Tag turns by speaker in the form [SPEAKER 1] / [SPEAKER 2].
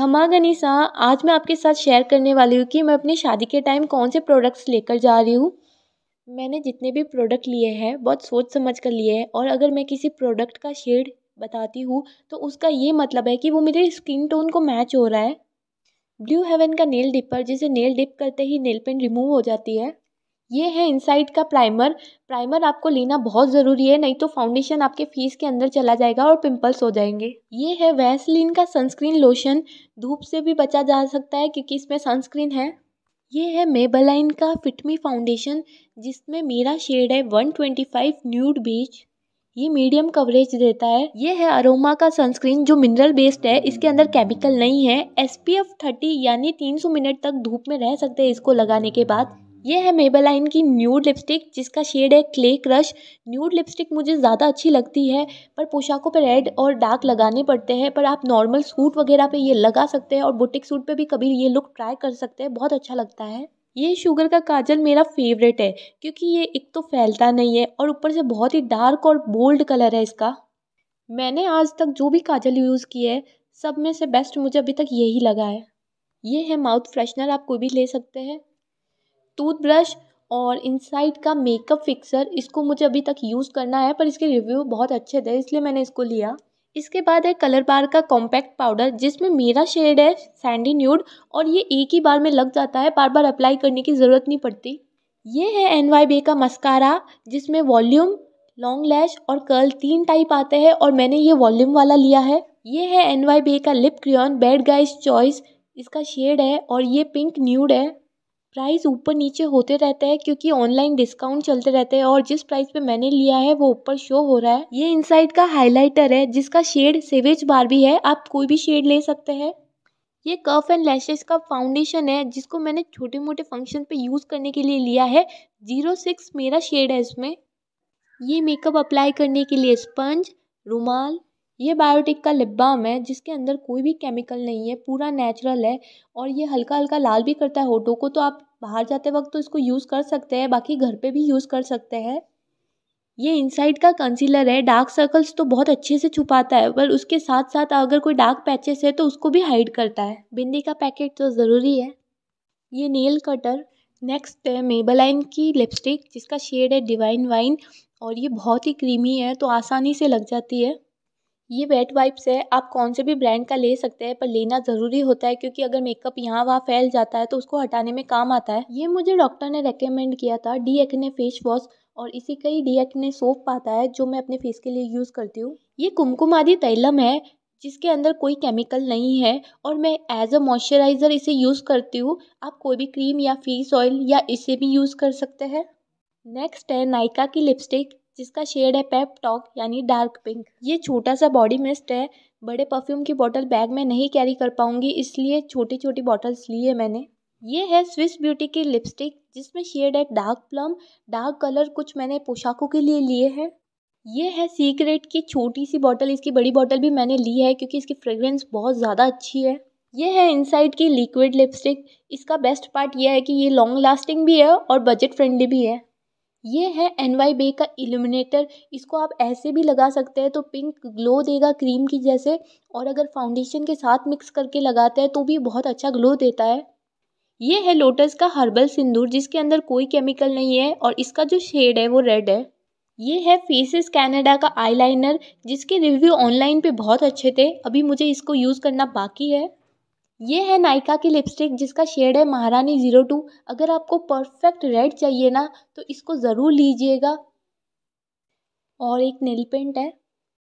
[SPEAKER 1] थमा गनीसा आज मैं आपके साथ शेयर करने वाली हूँ कि मैं अपनी शादी के टाइम कौन से प्रोडक्ट्स लेकर जा रही हूँ मैंने जितने भी प्रोडक्ट लिए हैं बहुत सोच समझ कर लिए हैं और अगर मैं किसी प्रोडक्ट का शेड बताती हूँ तो उसका ये मतलब है कि वो मेरे स्किन टोन को मैच हो रहा है ब्लू हेवन का नेल डिपर जिसे नेल डिप करते ही नेल पेंट रिमूव हो जाती है ये है इनसाइड का प्राइमर प्राइमर आपको लेना बहुत ज़रूरी है नहीं तो फाउंडेशन आपके फेस के अंदर चला जाएगा और पिंपल्स हो जाएंगे ये है वैसलिन का सनस्क्रीन लोशन धूप से भी बचा जा सकता है क्योंकि इसमें सनस्क्रीन है ये है मेबलाइन का फिटमी फाउंडेशन जिसमें मेरा शेड है one twenty five nude beach ये मीडियम कवरेज देता है ये है अरोमा का सनस्क्रीन जो मिनरल बेस्ड है इसके अंदर केमिकल नहीं है एस पी एफ थर्टी यानी तीन सौ मिनट तक धूप में रह सकते हैं इसको लगाने के बाद ये है मेबेलाइन की न्यूड लिपस्टिक जिसका शेड है क्ले क्रश न्यूड लिपस्टिक मुझे ज़्यादा अच्छी लगती है पर पोशाकों पर रेड और डार्क लगाने पड़ते हैं पर आप नॉर्मल सूट वगैरह पे ये लगा सकते हैं और बुटीक सूट पे भी कभी ये लुक ट्राई कर सकते हैं बहुत अच्छा लगता है ये शुगर का काजल मेरा फेवरेट है क्योंकि ये एक तो फैलता नहीं है और ऊपर से बहुत ही डार्क और बोल्ड कलर है इसका मैंने आज तक जो भी काजल यूज़ किया है सब में से बेस्ट मुझे अभी तक यही लगा है ये है माउथ फ्रेशनर आप कोई भी ले सकते हैं टूथब्रश और इनसाइड का मेकअप फिक्सर इसको मुझे अभी तक यूज़ करना है पर इसके रिव्यू बहुत अच्छे थे इसलिए मैंने इसको लिया इसके बाद है कलर बार का कॉम्पैक्ट पाउडर जिसमें मेरा शेड है सैंडी न्यूड और ये एक ही बार में लग जाता है बार बार अप्लाई करने की ज़रूरत नहीं पड़ती ये है एन वाई का मस्कारा जिसमें वॉल्यूम लॉन्ग लैश और कर्ल तीन टाइप आते हैं और मैंने ये वॉल्यूम वाला लिया है ये है एन वाई का lip crayon bed guys choice इसका शेड है और ये पिंक न्यूड है प्राइस ऊपर नीचे होते रहते हैं क्योंकि ऑनलाइन डिस्काउंट चलते रहते हैं और जिस प्राइस पे मैंने लिया है वो ऊपर शो हो रहा है ये इनसाइड का हाइलाइटर है जिसका शेड सेवेज बार भी है आप कोई भी शेड ले सकते हैं ये कर्फ एंड लैशेज का फाउंडेशन है जिसको मैंने छोटे मोटे फंक्शन पे यूज़ करने के लिए लिया है जीरो सिक्स मेरा शेड है इसमें ये मेकअप अप्लाई करने के लिए स्पंज रुमाल ये बायोटिक का लिप बाम है जिसके अंदर कोई भी केमिकल नहीं है पूरा नेचुरल है और ये हल्का हल्का लाल भी करता है होठों को तो आप बाहर जाते वक्त तो इसको यूज़ कर सकते हैं बाकी घर पे भी यूज़ कर सकते हैं ये इनसाइड का कंसीलर है डार्क सर्कल्स तो बहुत अच्छे से छुपाता है पर उसके साथ साथ अगर कोई डार्क पैचेस है तो उसको भी हाइड करता है बिंदी का पैकेट तो ज़रूरी है ये नेल कटर नेक्स्ट है मेबलाइन की लिपस्टिक जिसका शेड है डिवाइन वाइन और ये बहुत ही क्रीमी है तो आसानी से लग जाती है ये वेट वाइप्स है आप कौन से भी ब्रांड का ले सकते हैं पर लेना ज़रूरी होता है क्योंकि अगर मेकअप यहाँ वहाँ फैल जाता है तो उसको हटाने में काम आता है ये मुझे डॉक्टर ने रेकमेंड किया था डी एक्ने फेस वॉश और इसी का ही डी एक्ने सोप पाता है जो मैं अपने फेस के लिए यूज़ करती हूँ ये कुमकुम आदि तैलम है जिसके अंदर कोई केमिकल नहीं है और मैं एज अ मॉइस्चराइज़र इसे यूज़ करती हूँ आप कोई भी क्रीम या फेस ऑयल या इसे भी यूज़ कर सकते हैं नेक्स्ट है नायका की लिपस्टिक जिसका शेड है पेप टॉक यानी डार्क पिंक ये छोटा सा बॉडी मिस्ट है बड़े परफ्यूम की बॉटल बैग में नहीं कैरी कर पाऊंगी इसलिए छोटी छोटी बॉटल्स ली है मैंने ये है स्विस ब्यूटी की लिपस्टिक जिसमें शेड है डार्क प्लम डार्क कलर कुछ मैंने पोशाकों के लिए लिए हैं ये है सीक्रेट की छोटी सी बॉटल इसकी बड़ी बॉटल भी मैंने ली है क्योंकि इसकी फ्रेग्रेंस बहुत ज़्यादा अच्छी है ये है इनसाइड की लिक्विड लिपस्टिक इसका बेस्ट पार्ट यह है कि ये लॉन्ग लास्टिंग भी है और बजट फ्रेंडली भी है ये है एन वाई बे का इल्यूमिनेटर इसको आप ऐसे भी लगा सकते हैं तो पिंक ग्लो देगा क्रीम की जैसे और अगर फाउंडेशन के साथ मिक्स करके लगाते हैं तो भी बहुत अच्छा ग्लो देता है ये है लोटस का हर्बल सिंदूर जिसके अंदर कोई केमिकल नहीं है और इसका जो शेड है वो रेड है ये है फेसेस कैनेडा का आईलाइनर जिसके रिव्यू ऑनलाइन पे बहुत अच्छे थे अभी मुझे इसको यूज़ करना बाकी है ये है नायका की लिपस्टिक जिसका शेड है महारानी ज़ीरो टू अगर आपको परफेक्ट रेड चाहिए ना तो इसको ज़रूर लीजिएगा और एक नेल पेंट है